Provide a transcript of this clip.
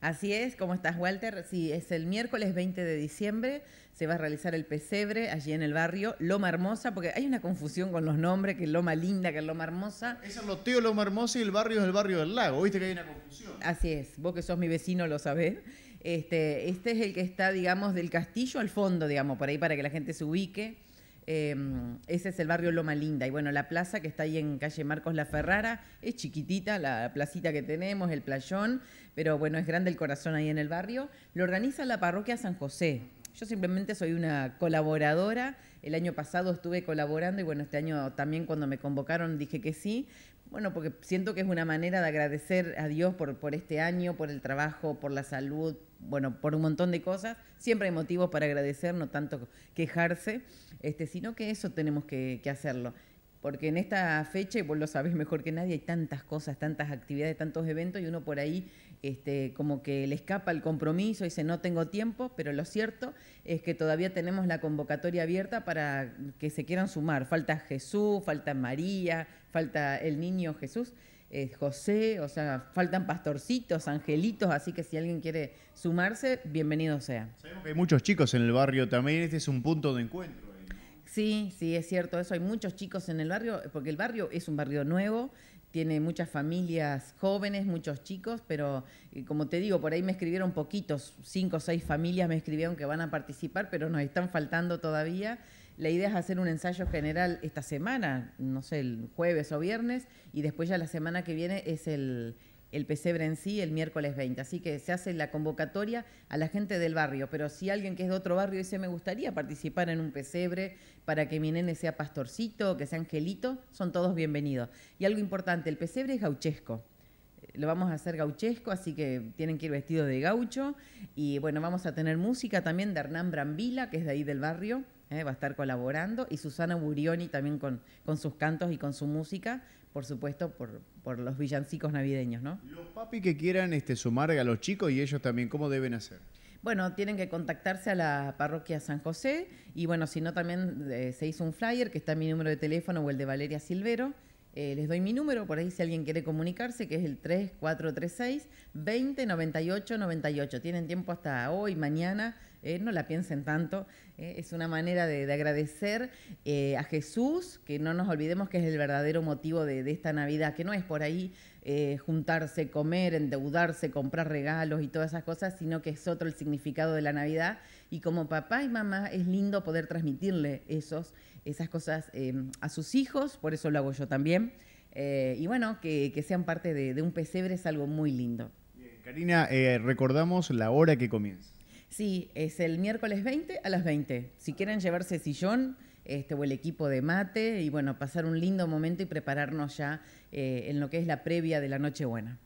Así es, ¿cómo estás, Walter? Sí, es el miércoles 20 de diciembre, se va a realizar el pesebre allí en el barrio Loma Hermosa, porque hay una confusión con los nombres, que es Loma Linda, que es Loma Hermosa. Es el tíos Loma Hermosa y el barrio es el barrio del lago, viste que hay una confusión. Así es, vos que sos mi vecino lo sabés. Este, este es el que está, digamos, del castillo al fondo, digamos, por ahí para que la gente se ubique Em, ese es el barrio Loma Linda. Y bueno, la plaza que está ahí en calle Marcos La Ferrara es chiquitita, la placita que tenemos, el playón, pero bueno, es grande el corazón ahí en el barrio. Lo organiza la parroquia San José, yo simplemente soy una colaboradora. El año pasado estuve colaborando y bueno, este año también cuando me convocaron dije que sí. Bueno, porque siento que es una manera de agradecer a Dios por, por este año, por el trabajo, por la salud, bueno, por un montón de cosas. Siempre hay motivos para agradecer, no tanto quejarse, este, sino que eso tenemos que, que hacerlo porque en esta fecha, y vos lo sabés mejor que nadie, hay tantas cosas, tantas actividades, tantos eventos, y uno por ahí este, como que le escapa el compromiso, y dice no tengo tiempo, pero lo cierto es que todavía tenemos la convocatoria abierta para que se quieran sumar. Falta Jesús, falta María, falta el niño Jesús. Eh, José, o sea, faltan pastorcitos, angelitos, así que si alguien quiere sumarse, bienvenido sea. Sabemos que hay muchos chicos en el barrio también, este es un punto de encuentro. Sí, sí, es cierto eso. Hay muchos chicos en el barrio, porque el barrio es un barrio nuevo tiene muchas familias jóvenes, muchos chicos, pero eh, como te digo, por ahí me escribieron poquitos, cinco o seis familias me escribieron que van a participar, pero nos están faltando todavía. La idea es hacer un ensayo general esta semana, no sé, el jueves o viernes, y después ya la semana que viene es el, el pesebre en sí el miércoles 20. Así que se hace la convocatoria a la gente del barrio. Pero si alguien que es de otro barrio dice, me gustaría participar en un pesebre para que mi nene sea pastorcito, que sea angelito, son todos bienvenidos. Y algo importante, el pesebre es gauchesco. Lo vamos a hacer gauchesco, así que tienen que ir vestidos de gaucho. Y bueno, vamos a tener música también de Hernán Brambila, que es de ahí del barrio ¿eh? va a estar colaborando, y Susana Burioni también con, con sus cantos y con su música, por supuesto, por, por los villancicos navideños, ¿no? Los papi que quieran este, sumar a los chicos y ellos también, ¿cómo deben hacer? Bueno, tienen que contactarse a la parroquia San José y bueno, si no también eh, se hizo un flyer que está mi número de teléfono o el de Valeria Silvero. Eh, les doy mi número por ahí si alguien quiere comunicarse, que es el 3436 209898. Tienen tiempo hasta hoy, mañana, eh, no la piensen tanto, eh, es una manera de, agradecer eh, a Jesús, que no nos olvidemos que es el verdadero motivo de, esta Navidad, que no es por ahí juntarse, comer, endeudarse, comprar regalos y todas esas cosas, sino que es otro el significado de la Navidad. Y como papá y mamá es lindo poder transmitirle esos, esas cosas a sus hijos, por eso lo hago yo también. y bueno, que, sean parte de, un pesebre es algo muy lindo. Karina, recordamos la hora que comienza. Sí, es el miércoles 20 a las 20. Si quieren llevarse sillón este, o el equipo de mate y bueno, pasar un lindo momento y prepararnos ya eh, en lo que es la previa de la Nochebuena.